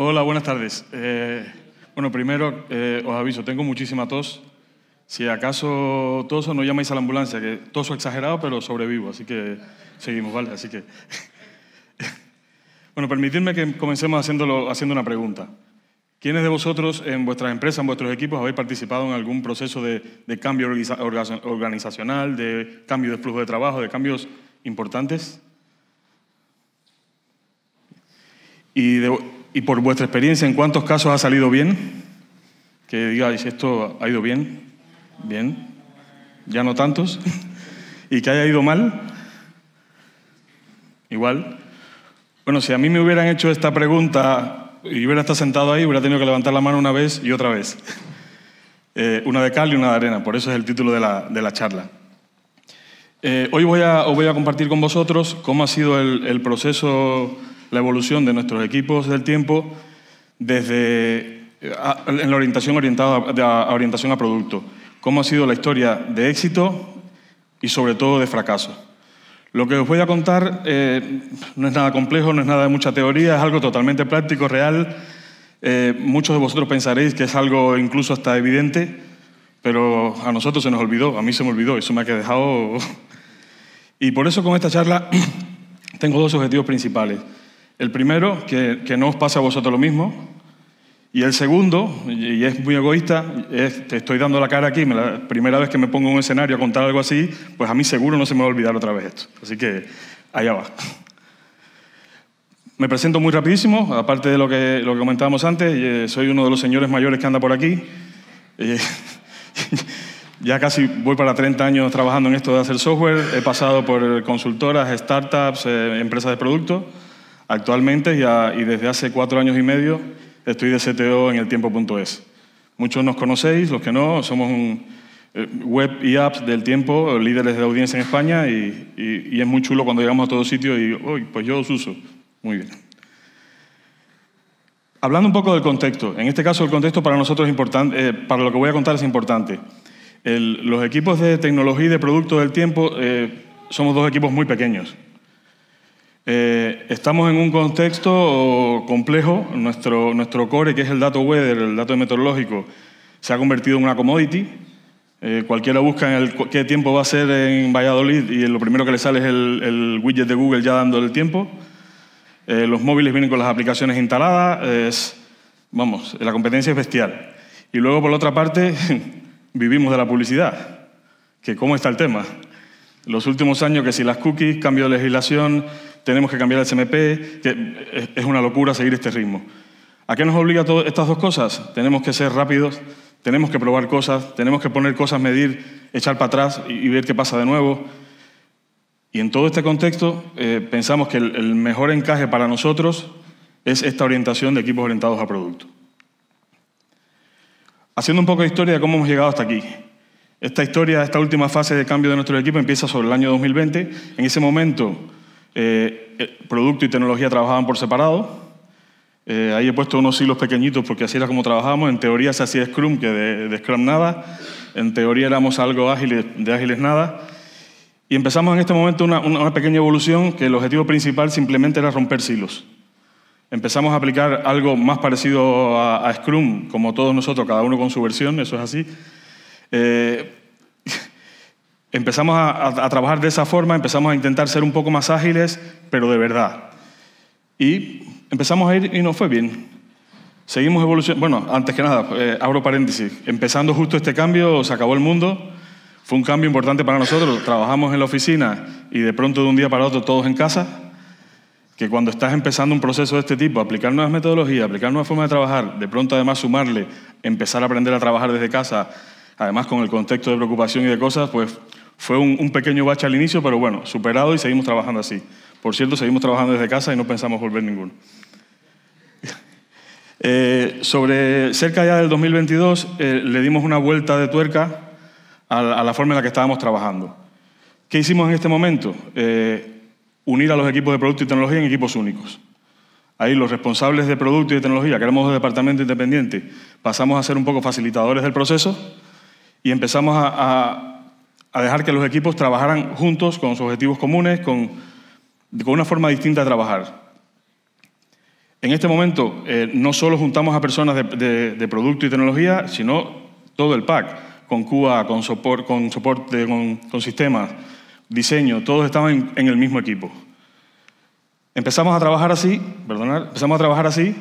Hola, buenas tardes. Eh, bueno, primero eh, os aviso, tengo muchísima tos. Si acaso toso, no llamáis a la ambulancia, que toso exagerado, pero sobrevivo, así que seguimos, ¿vale? Así que. bueno, permitidme que comencemos haciéndolo, haciendo una pregunta. ¿Quiénes de vosotros en vuestras empresas, en vuestros equipos, habéis participado en algún proceso de, de cambio organizacional, de cambio de flujo de trabajo, de cambios importantes? Y de, y por vuestra experiencia, ¿en cuántos casos ha salido bien? Que digáis, esto ha ido bien, bien, ya no tantos. ¿Y que haya ido mal? Igual. Bueno, si a mí me hubieran hecho esta pregunta y hubiera estado sentado ahí, hubiera tenido que levantar la mano una vez y otra vez. Eh, una de cal y una de arena, por eso es el título de la, charla. Eh, hoy voy a, os voy a compartir con vosotros cómo ha sido el proceso la evolución de nuestros equipos del tiempo desde en la orientación orientada a, orientación a producto. Cómo ha sido la historia de éxito y sobre todo de fracaso. Lo que os voy a contar eh, no es nada complejo, no es nada de mucha teoría, es algo totalmente práctico, real. Eh, muchos de vosotros pensaréis que es algo incluso hasta evidente, pero a nosotros se nos olvidó, a mí se me olvidó, eso me ha dejado... y por eso con esta charla tengo dos objetivos principales. El primero, que, no os pasa a vosotros lo mismo. Y el segundo, y es muy egoísta, es, te estoy dando la cara aquí, la primera vez que me pongo en un escenario a contar algo así, pues a mí seguro no se me va a olvidar otra vez esto. Así que allá va. Me presento muy rapidísimo, aparte de lo que, lo que comentábamos antes, eh, soy uno de los señores mayores que anda por aquí. Eh, ya casi voy para 30 años trabajando en esto de hacer software, he pasado por consultoras, startups, eh, empresas de productos. Actualmente y desde hace cuatro años y medio estoy de CTO en el tiempo.es. Muchos nos conocéis, los que no, somos un eh, web y apps del tiempo, líderes de audiencia en España y, es muy chulo cuando llegamos a todo sitio y oh, pues yo os uso. Muy bien. Hablando un poco del contexto, en este caso el contexto para nosotros importante, eh, para lo que voy a contar es importante. los equipos de tecnología y de producto del tiempo eh, somos dos equipos muy pequeños. Eh, estamos en un contexto complejo. Nuestro, nuestro core, que es el dato weather, el dato meteorológico, se ha convertido en una commodity. Eh, cualquiera busca en qué tiempo va a ser en Valladolid y lo primero que le sale es el, widget de Google ya dando el tiempo. Eh, los móviles vienen con las aplicaciones instaladas. Es, vamos, la competencia es bestial. Y luego, por la otra parte, vivimos de la publicidad. Que ¿Cómo está el tema? Los últimos años, que si las cookies, cambio de legislación, tenemos que cambiar el CMP, que es una locura seguir este ritmo. ¿A qué nos obliga todas estas dos cosas? Tenemos que ser rápidos, tenemos que probar cosas, tenemos que poner cosas, medir, echar para atrás y, ver qué pasa de nuevo. Y en todo este contexto eh, pensamos que el, el mejor encaje para nosotros es esta orientación de equipos orientados a producto. Haciendo un poco de historia de cómo hemos llegado hasta aquí. Esta historia, esta última fase de cambio de nuestro equipo empieza sobre el año 2020. En ese momento eh, eh, producto y tecnología trabajaban por separado. Eh, ahí he puesto unos silos pequeñitos porque así era como trabajábamos. En teoría se hacía Scrum, que de, Scrum nada. En teoría éramos algo ágiles, de ágiles nada. Y empezamos en este momento una, pequeña evolución que el objetivo principal simplemente era romper silos. Empezamos a aplicar algo más parecido a, Scrum, como todos nosotros, cada uno con su versión, eso es así. Empezamos a, trabajar de esa forma, empezamos a intentar ser un poco más ágiles, pero de verdad. Y empezamos a ir y no fue bien. Seguimos evolucionando. Bueno, antes que nada, eh, abro paréntesis. Empezando justo este cambio, se acabó el mundo. Fue un cambio importante para nosotros. Trabajamos en la oficina y de pronto de un día para otro todos en casa que cuando estás empezando un proceso de este tipo, aplicar nuevas metodologías, aplicar nuevas formas de trabajar, de pronto además sumarle, empezar a aprender a trabajar desde casa, además con el contexto de preocupación y de cosas, pues fue un, pequeño bache al inicio, pero bueno, superado y seguimos trabajando así. Por cierto, seguimos trabajando desde casa y no pensamos volver ninguno. Eh, sobre cerca ya del 2022 eh, le dimos una vuelta de tuerca a la, forma en la que estábamos trabajando. ¿Qué hicimos en este momento? Eh, unir a los equipos de producto y tecnología en equipos únicos. Ahí los responsables de producto y tecnología, que éramos de departamento independiente, pasamos a ser un poco facilitadores del proceso y empezamos a a dejar que los equipos trabajaran juntos con sus objetivos comunes, con, con una forma distinta de trabajar. En este momento eh, no solo juntamos a personas de, producto y tecnología, sino todo el pack, con Cuba, con, sopor, con soporte, con, sistemas, diseño, todos estaban en, el mismo equipo. Empezamos a trabajar así, empezamos a trabajar así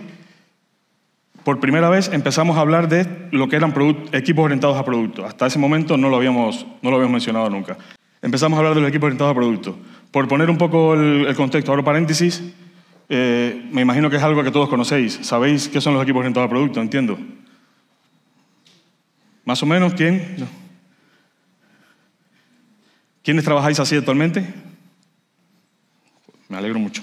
por primera vez empezamos a hablar de lo que eran equipos orientados a producto. Hasta ese momento no lo, habíamos, no lo habíamos mencionado nunca. Empezamos a hablar de los equipos orientados a producto. Por poner un poco el, contexto, abro paréntesis, eh, me imagino que es algo que todos conocéis. ¿Sabéis qué son los equipos orientados a producto, Entiendo. ¿Más o menos quién? ¿Quiénes trabajáis así actualmente? Me alegro mucho.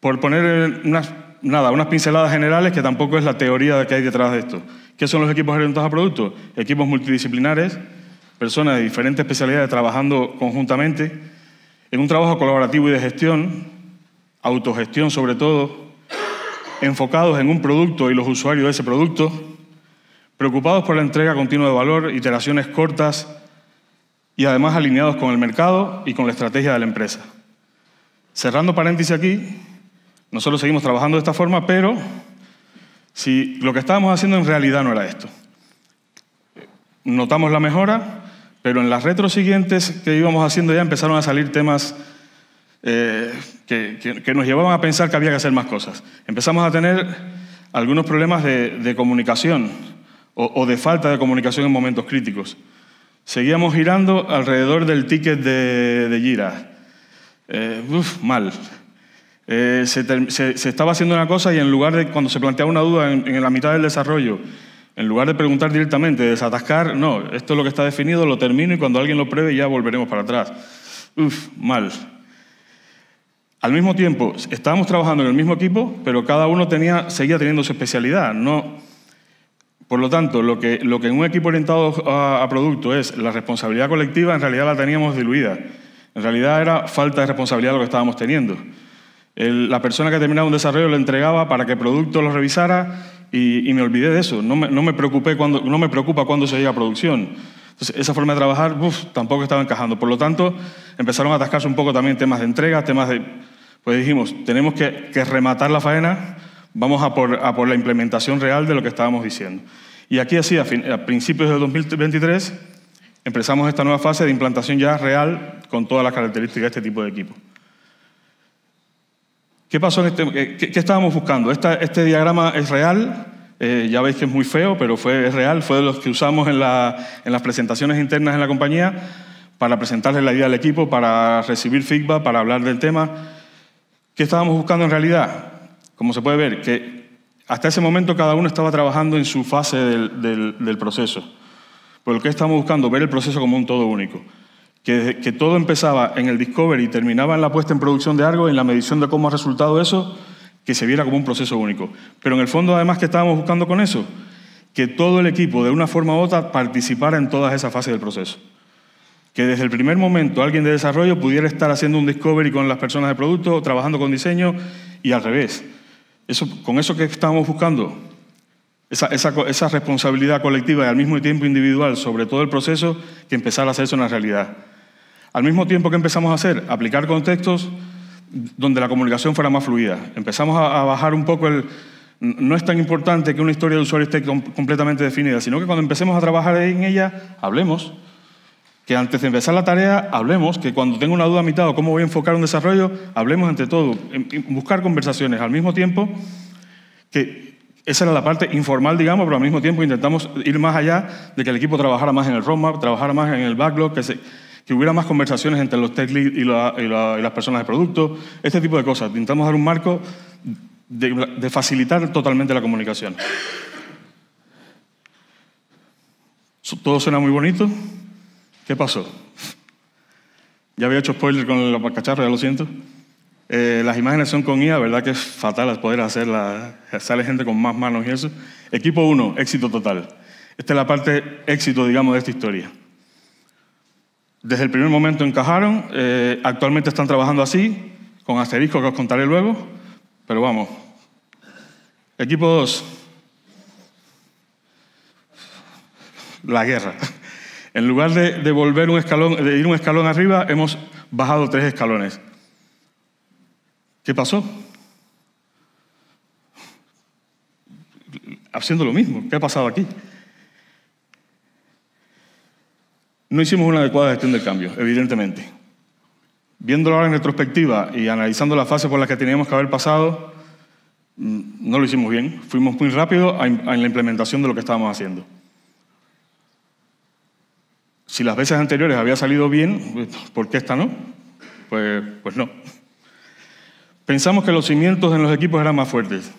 Por poner unas nada, unas pinceladas generales que tampoco es la teoría que hay detrás de esto. ¿Qué son los equipos orientados a productos? Equipos multidisciplinares, personas de diferentes especialidades trabajando conjuntamente, en un trabajo colaborativo y de gestión, autogestión sobre todo, enfocados en un producto y los usuarios de ese producto, preocupados por la entrega continua de valor, iteraciones cortas y además alineados con el mercado y con la estrategia de la empresa. Cerrando paréntesis aquí, nosotros seguimos trabajando de esta forma, pero si lo que estábamos haciendo en realidad no era esto. Notamos la mejora, pero en las retros siguientes que íbamos haciendo ya empezaron a salir temas eh, que, nos llevaban a pensar que había que hacer más cosas. Empezamos a tener algunos problemas de, comunicación o, de falta de comunicación en momentos críticos. Seguíamos girando alrededor del ticket de, gira. Eh, uf, mal. Eh, se, estaba haciendo una cosa y en lugar de, cuando se planteaba una duda en, la mitad del desarrollo, en lugar de preguntar directamente, de desatascar, no, esto es lo que está definido, lo termino y cuando alguien lo pruebe ya volveremos para atrás. Uf, mal. Al mismo tiempo, estábamos trabajando en el mismo equipo, pero cada uno seguía teniendo su especialidad. No, por lo tanto, lo que, en un equipo orientado a producto es la responsabilidad colectiva, en realidad la teníamos diluida. En realidad era falta de responsabilidad lo que estábamos teniendo la persona que terminaba un desarrollo lo entregaba para que el producto lo revisara y, me olvidé de eso. No me, preocupé cuando, no me preocupa cuando se llega a producción. Entonces, esa forma de trabajar tampoco estaba encajando. Por lo tanto, empezaron a atascarse un poco también temas de entrega, temas de... Pues dijimos, tenemos que, rematar la faena, vamos a por, la implementación real de lo que estábamos diciendo. Y aquí así, a principios de 2023, empezamos esta nueva fase de implantación ya real con todas las características de este tipo de equipo. ¿Qué pasó en este, qué, estábamos buscando? este diagrama es real, eh, ya veis que es muy feo, pero fue, es real, fue de los que usamos en, las presentaciones internas en la compañía para presentarle la idea al equipo, para recibir feedback, para hablar del tema. ¿Qué estábamos buscando en realidad? Como se puede ver, que hasta ese momento cada uno estaba trabajando en su fase del, proceso. Por lo que estamos buscando, ver el proceso como un todo único que, todo empezaba en el discovery y terminaba en la puesta en producción de algo, en la medición de cómo ha resultado eso, que se viera como un proceso único. Pero en el fondo, además, que estábamos buscando con eso? Que todo el equipo, de una forma u otra, participara en todas esas fases del proceso. Que desde el primer momento alguien de desarrollo pudiera estar haciendo un discovery con las personas de producto, trabajando con diseño y al revés. Eso, con eso que estábamos buscando, esa, responsabilidad colectiva y al mismo tiempo individual sobre todo el proceso, que empezara a eso en la realidad. Al mismo tiempo que empezamos a hacer, aplicar contextos donde la comunicación fuera más fluida. Empezamos a, bajar un poco el... No es tan importante que una historia de usuario esté completamente definida, sino que cuando empecemos a trabajar en ella, hablemos. Que antes de empezar la tarea, hablemos. Que cuando tengo una duda a mitad o cómo voy a enfocar un desarrollo, hablemos ante todo. Buscar conversaciones. Al mismo tiempo, que esa era la parte informal, digamos, pero al mismo tiempo intentamos ir más allá de que el equipo trabajara más en el roadmap, trabajara más en el backlog, que se que hubiera más conversaciones entre los tech leads y, las personas de producto, este tipo de cosas. Intentamos dar un marco de, facilitar totalmente la comunicación. Todo suena muy bonito. ¿Qué pasó? Ya había hecho spoiler con el cacharro, ya lo siento. Eh, las imágenes son con IA, ¿verdad? Que es fatal poder hacerlas. Sale gente con más manos y eso. Equipo 1, éxito total. Esta es la parte éxito, digamos, de esta historia. Desde el primer momento encajaron, eh, actualmente están trabajando así, con asterisco que os contaré luego, pero vamos. Equipo 2. La guerra. En lugar de, de, volver un escalón, de ir un escalón arriba, hemos bajado tres escalones. ¿Qué pasó? Haciendo lo mismo. ¿Qué ha pasado aquí? No hicimos una adecuada gestión del cambio, evidentemente. Viéndolo ahora en retrospectiva y analizando la fase por la que teníamos que haber pasado, mm, no lo hicimos bien. Fuimos muy rápido en la implementación de lo que estábamos haciendo. Si las veces anteriores había salido bien, pues, ¿por qué esta no? Pues, pues no. Pensamos que los cimientos en los equipos eran más fuertes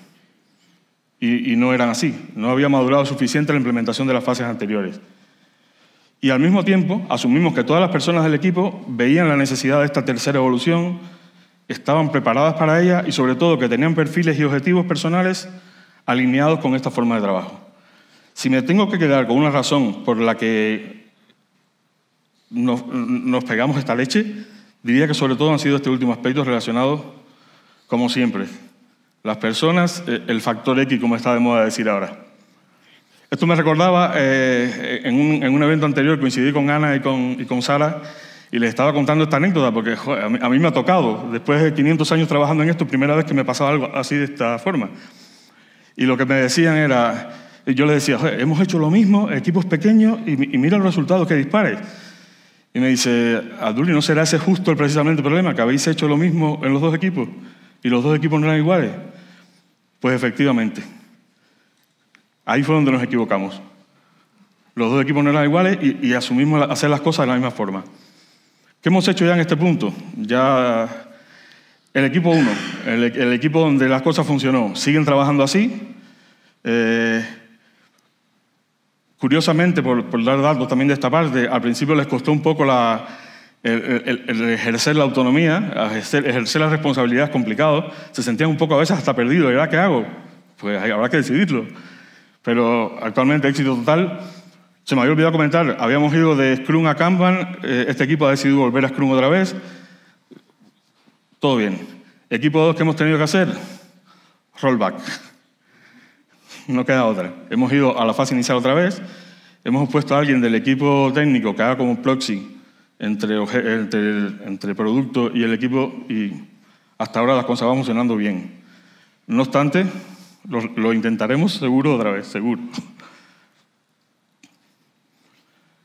y no eran así. No había madurado suficiente la implementación de las fases anteriores. Y al mismo tiempo, asumimos que todas las personas del equipo veían la necesidad de esta tercera evolución, estaban preparadas para ella y sobre todo que tenían perfiles y objetivos personales alineados con esta forma de trabajo. Si me tengo que quedar con una razón por la que nos, pegamos esta leche, diría que sobre todo han sido este último aspecto relacionado, como siempre, las personas, eh, el factor X, como está de moda decir ahora. Esto me recordaba, eh, en, un, evento anterior coincidí con Ana y con, Sara y les estaba contando esta anécdota porque a, mí, me ha tocado, después de 500 años trabajando en esto, primera vez que me pasaba algo así de esta forma. Y lo que me decían era, yo les decía, hemos hecho lo mismo, equipos pequeños y, mira el resultado, que dispare. Y me dice, Aduli, ¿no será ese justo el precisamente el problema? Que habéis hecho lo mismo en los dos equipos y los dos equipos no eran iguales. Pues efectivamente. Ahí fue donde nos equivocamos. Los dos equipos no eran iguales y, asumimos hacer las cosas de la misma forma. ¿Qué hemos hecho ya en este punto? Ya el equipo 1, el, equipo donde las cosas funcionó, siguen trabajando así. Eh, curiosamente, por, dar datos también de esta parte, al principio les costó un poco el, ejercer la autonomía, ejercer, ejercer las responsabilidades complicadas, se sentían un poco a veces hasta perdidos. ¿Y ahora qué hago? Pues habrá que decidirlo. Pero actualmente éxito total. Se me había olvidado comentar, habíamos ido de Scrum a Kanban, eh, este equipo ha decidido volver a Scrum otra vez. Todo bien. Equipo 2, ¿qué hemos tenido que hacer? Rollback. No queda otra. Hemos ido a la fase inicial otra vez, hemos puesto a alguien del equipo técnico que haga como proxy entre, entre, entre producto y el equipo y hasta ahora las cosas van funcionando bien. No obstante, lo, intentaremos seguro otra vez, seguro.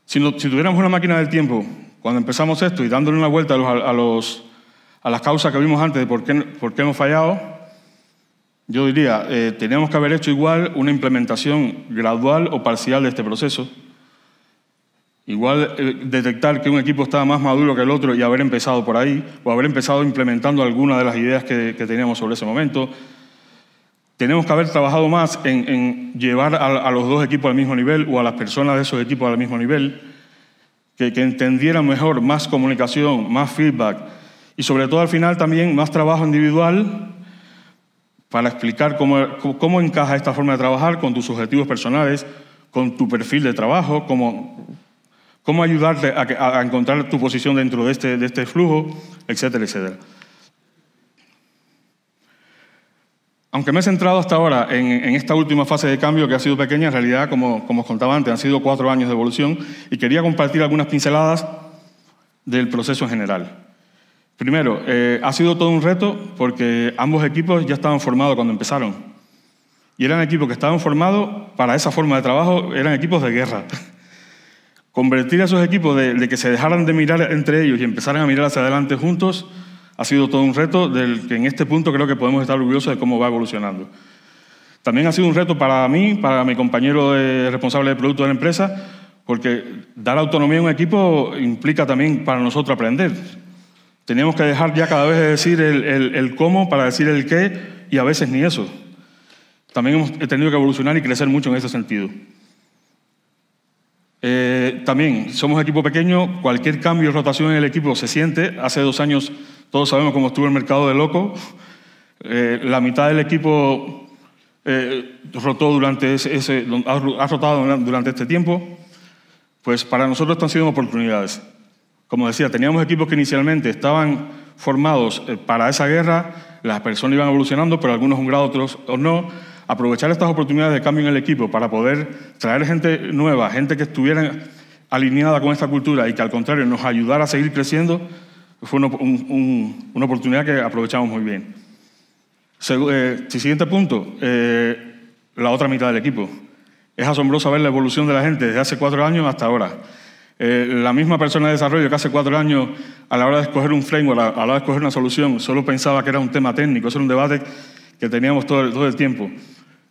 Si, tuviéramos una máquina del tiempo, cuando empezamos esto y dándole una vuelta a, las causas que vimos antes de por qué, hemos fallado, yo diría, eh, teníamos que haber hecho igual una implementación gradual o parcial de este proceso. Igual eh, detectar que un equipo estaba más maduro que el otro y haber empezado por ahí, o haber empezado implementando alguna de las ideas que teníamos sobre ese momento, tenemos que haber trabajado más en, llevar a, los dos equipos al mismo nivel o a las personas de esos equipos al mismo nivel, que, entendieran mejor más comunicación, más feedback y sobre todo al final también más trabajo individual para explicar cómo, encaja esta forma de trabajar con tus objetivos personales, con tu perfil de trabajo, cómo, ayudarte a, encontrar tu posición dentro de este, de este flujo, etcétera, etcétera. Aunque me he centrado hasta ahora en, esta última fase de cambio que ha sido pequeña, en realidad, como, os contaba antes, han sido cuatro años de evolución y quería compartir algunas pinceladas del proceso en general. Primero, eh, ha sido todo un reto porque ambos equipos ya estaban formados cuando empezaron. Y eran equipos que estaban formados para esa forma de trabajo, eran equipos de guerra. Convertir a esos equipos de que se dejaran de mirar entre ellos y empezaran a mirar hacia adelante juntos ha sido todo un reto del que en este punto creo que podemos estar orgullosos de cómo va evolucionando. También ha sido un reto para mí, para mi compañero responsable de producto de la empresa, porque dar autonomía a un equipo implica también para nosotros aprender. Teníamos que dejar ya cada vez de decir el, cómo para decir el qué y a veces ni eso. También hemos tenido que evolucionar y crecer mucho en ese sentido. Eh, también somos equipo pequeño, cualquier cambio de rotación en el equipo se siente. Hace dos años todos sabemos cómo estuvo el mercado de loco. Eh, la mitad del equipo eh, rotó durante ese, ha rotado durante este tiempo. Pues para nosotros han sido oportunidades. Como decía, teníamos equipos que inicialmente estaban formados eh, para esa guerra, las personas iban evolucionando, pero algunos un grado, otros no. Aprovechar estas oportunidades de cambio en el equipo para poder traer gente nueva, gente que estuviera alineada con esta cultura y que al contrario nos ayudara a seguir creciendo, fue una, una oportunidad que aprovechamos muy bien. Eh, siguiente punto, eh, la otra mitad del equipo. Es asombroso ver la evolución de la gente desde hace cuatro años hasta ahora. Eh, la misma persona de desarrollo que hace cuatro años, a la hora de escoger un framework, a, la hora de escoger una solución, solo pensaba que era un tema técnico, eso era un debate que teníamos todo, el tiempo.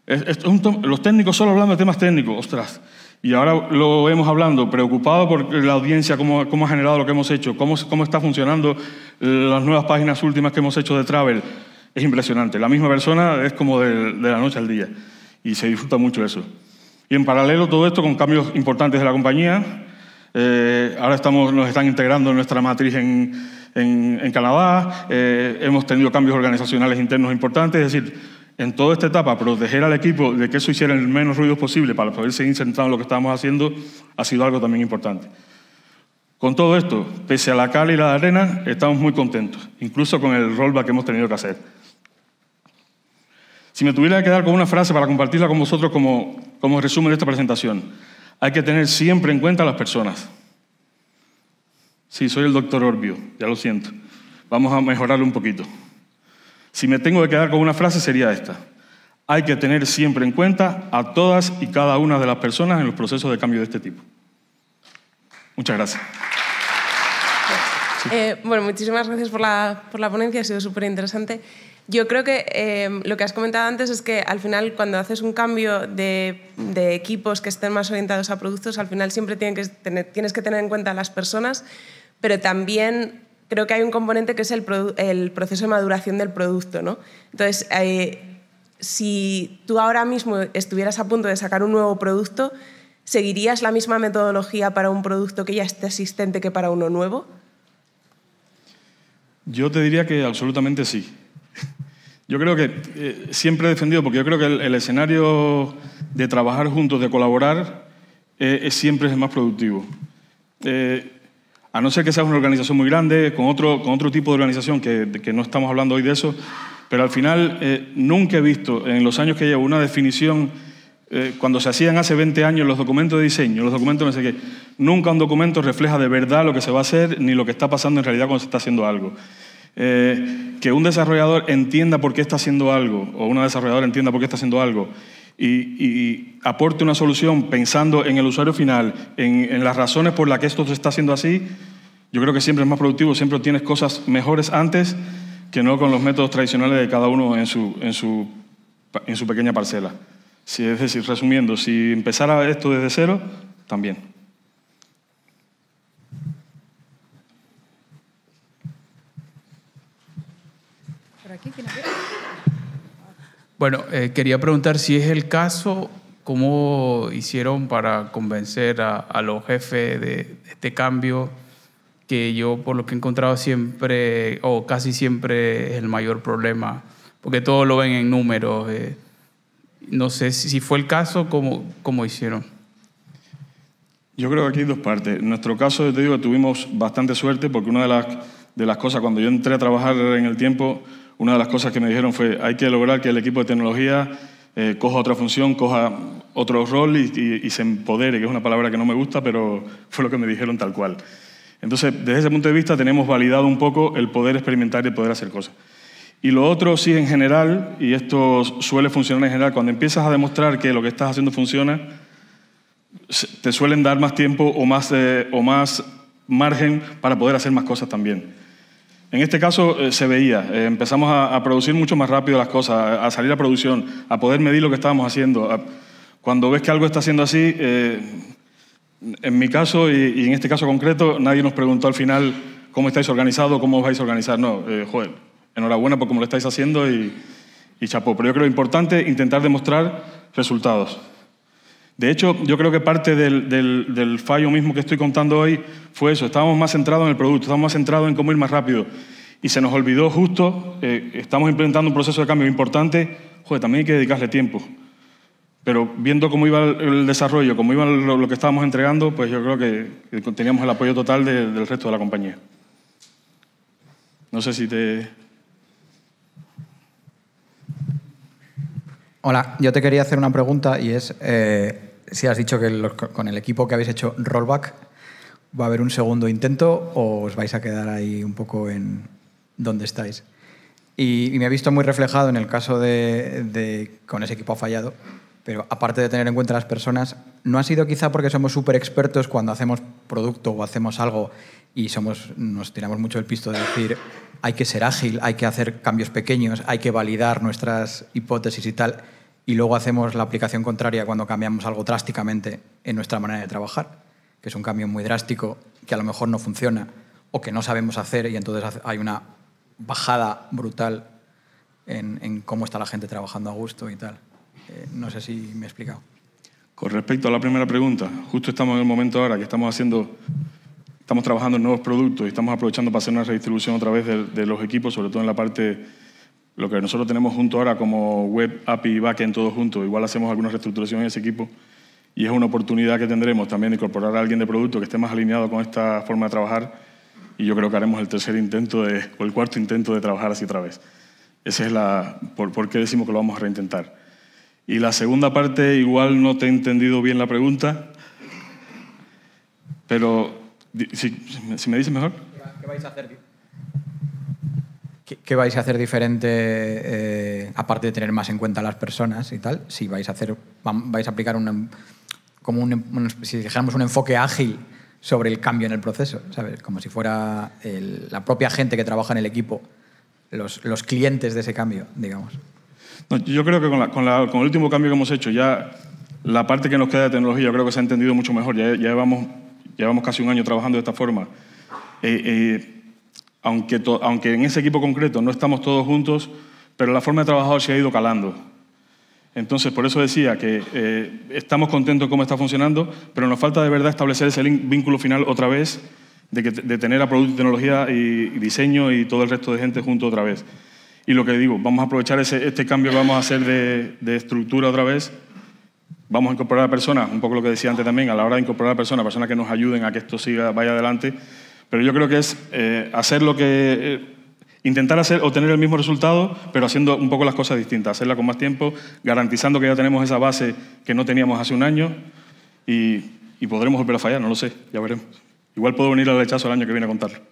los técnicos solo hablando de temas técnicos, ostras. Y ahora lo vemos hablando, preocupado por la audiencia, cómo, cómo ha generado lo que hemos hecho, cómo, cómo está funcionando eh, las nuevas páginas últimas que hemos hecho de Travel. Es impresionante. La misma persona es como de, de la noche al día. Y se disfruta mucho eso. Y en paralelo todo esto con cambios importantes de la compañía. Eh, ahora estamos, nos están integrando en nuestra matriz en, en, Canadá. Eh, hemos tenido cambios organizacionales internos importantes. Es decir, en toda esta etapa, proteger al equipo de que eso hiciera el menos ruido posible para poder seguir centrado en lo que estábamos haciendo, ha sido algo también importante. Con todo esto, pese a la cal y la arena, estamos muy contentos, incluso con el rollback que hemos tenido que hacer. Si me tuviera que dar con una frase para compartirla con vosotros como, como resumen de esta presentación, hay que tener siempre en cuenta a las personas. Sí, soy el doctor Orbio, ya lo siento. Vamos a mejorarlo un poquito. Si me tengo que quedar con una frase sería esta. Hay que tener siempre en cuenta a todas y cada una de las personas en los procesos de cambio de este tipo. Muchas gracias. Eh, bueno, muchísimas gracias por la, por la ponencia, ha sido súper interesante. Yo creo que em, lo que has comentado antes es que al final cuando haces un cambio de, de equipos que estén más orientados a productos, al final siempre que tener, tienes que tener en cuenta a las personas, pero también creo que hay un componente que es el, proceso de maduración del producto. ¿no? Entonces, eh, si tú ahora mismo estuvieras a punto de sacar un nuevo producto, ¿seguirías la misma metodología para un producto que ya esté existente que para uno nuevo? Yo te diría que absolutamente sí. Yo creo que eh, siempre he defendido, porque yo creo que el, escenario de trabajar juntos, de colaborar, eh, es, siempre es el más productivo a no ser que sea una organización muy grande, con otro, con otro tipo de organización, que, que no estamos hablando hoy de eso, pero al final eh, nunca he visto en los años que llevo una definición, eh, cuando se hacían hace 20 años los documentos de diseño, los documentos no sé qué, nunca un documento refleja de verdad lo que se va a hacer ni lo que está pasando en realidad cuando se está haciendo algo. Eh, que un desarrollador entienda por qué está haciendo algo, o una desarrolladora entienda por qué está haciendo algo, y, aporte una solución pensando en el usuario final, en, en las razones por las que esto se está haciendo así, yo creo que siempre es más productivo, siempre tienes cosas mejores antes que no con los métodos tradicionales de cada uno en su, en su, en su pequeña parcela. Si, es decir, resumiendo, si empezara esto desde cero, también. Bueno, eh, quería preguntar si es el caso, ¿cómo hicieron para convencer a, a los jefes de este cambio? que yo por lo que he encontrado siempre, o casi siempre, es el mayor problema, porque todos lo ven en números. Eh, no sé si fue el caso, ¿cómo, cómo hicieron? Yo creo que aquí hay dos partes. En nuestro caso, te digo, tuvimos bastante suerte porque una de las, de las cosas, cuando yo entré a trabajar en el tiempo, una de las cosas que me dijeron fue, hay que lograr que el equipo de tecnología eh, coja otra función, coja otro rol y, se empodere, que es una palabra que no me gusta, pero fue lo que me dijeron tal cual. Entonces, desde ese punto de vista, tenemos validado un poco el poder experimentar y el poder hacer cosas. Y lo otro, sí, en general, y esto suele funcionar en general, cuando empiezas a demostrar que lo que estás haciendo funciona, te suelen dar más tiempo o más, eh, o más margen para poder hacer más cosas también. En este caso eh, se veía, eh, empezamos a, producir mucho más rápido las cosas, a, salir a producción, a poder medir lo que estábamos haciendo. cuando ves que algo está haciendo así, en mi caso y, en este caso concreto, nadie nos preguntó al final cómo estáis organizados, cómo os vais a organizar. No, eh, joder, enhorabuena por cómo lo estáis haciendo y, chapó. Pero yo creo importante intentar demostrar resultados. De hecho, yo creo que parte del, fallo mismo que estoy contando hoy fue eso. Estábamos más centrados en el producto, estábamos más centrados en cómo ir más rápido. Y se nos olvidó justo, eh, estamos implementando un proceso de cambio importante, joder, también hay que dedicarle tiempo. Pero viendo cómo iba el desarrollo, cómo iba lo que estábamos entregando, pues yo creo que teníamos el apoyo total del resto de la compañía. No sé si te... Hola, yo te quería hacer una pregunta y es eh, si has dicho que con el equipo que habéis hecho rollback va a haber un segundo intento o os vais a quedar ahí un poco en donde estáis. Y, me ha visto muy reflejado en el caso de, de con ese equipo ha fallado, pero aparte de tener en cuenta las personas, no ha sido quizá porque somos súper expertos cuando hacemos producto o hacemos algo y nos tiramos mucho el pisto de decir hay que ser ágil, hay que hacer cambios pequeños, hay que validar nuestras hipótesis y tal, y luego hacemos la aplicación contraria cuando cambiamos algo drásticamente en nuestra manera de trabajar, que es un cambio muy drástico que a lo mejor no funciona o que no sabemos hacer y entonces hay una bajada brutal en cómo está la gente trabajando a gusto y tal. Eh, no sé si me he explicado. Con respecto a la primera pregunta, justo estamos en el momento ahora que estamos haciendo, estamos trabajando en nuevos productos y estamos aprovechando para hacer una redistribución a través de, los equipos, sobre todo en la parte, lo que nosotros tenemos junto ahora como web, API y backend todo junto. Igual hacemos alguna reestructuración en ese equipo y es una oportunidad que tendremos también de incorporar a alguien de producto que esté más alineado con esta forma de trabajar y yo creo que haremos el tercer intento o el cuarto intento de trabajar así otra vez. Esa es la, por qué decimos que lo vamos a reintentar. Y la segunda parte, igual no te he entendido bien la pregunta, pero si, me dices mejor. ¿Qué vais a hacer? diferente, eh, aparte de tener más en cuenta a las personas y tal? Si vais a hacer, vais a aplicar como un, si dijéramos un enfoque ágil sobre el cambio en el proceso, ¿sabes? Como si fuera la propia gente que trabaja en el equipo, los clientes de ese cambio, digamos yo creo que con, el último cambio que hemos hecho, ya la parte que nos queda de tecnología, creo que se ha entendido mucho mejor. Ya, ya llevamos, casi un año trabajando de esta forma. Eh, eh, aunque, aunque en ese equipo concreto no estamos todos juntos, pero la forma de trabajar se ha ido calando. Entonces, por eso decía que eh, estamos contentos cómo está funcionando, pero nos falta de verdad establecer ese vínculo final otra vez, de, que, de tener a producto, tecnología y diseño y todo el resto de gente junto otra vez. Y lo que digo, vamos a aprovechar ese, este cambio que vamos a hacer de, de estructura otra vez. Vamos a incorporar a personas, un poco lo que decía antes también, a la hora de incorporar a personas, personas que nos ayuden a que esto siga, vaya adelante. Pero yo creo que es eh, hacer lo que... Eh, intentar hacer, obtener el mismo resultado, pero haciendo un poco las cosas distintas, hacerla con más tiempo, garantizando que ya tenemos esa base que no teníamos hace un año y, y podremos volver a fallar, no lo sé, ya veremos. Igual puedo venir al rechazo el año que viene a contar.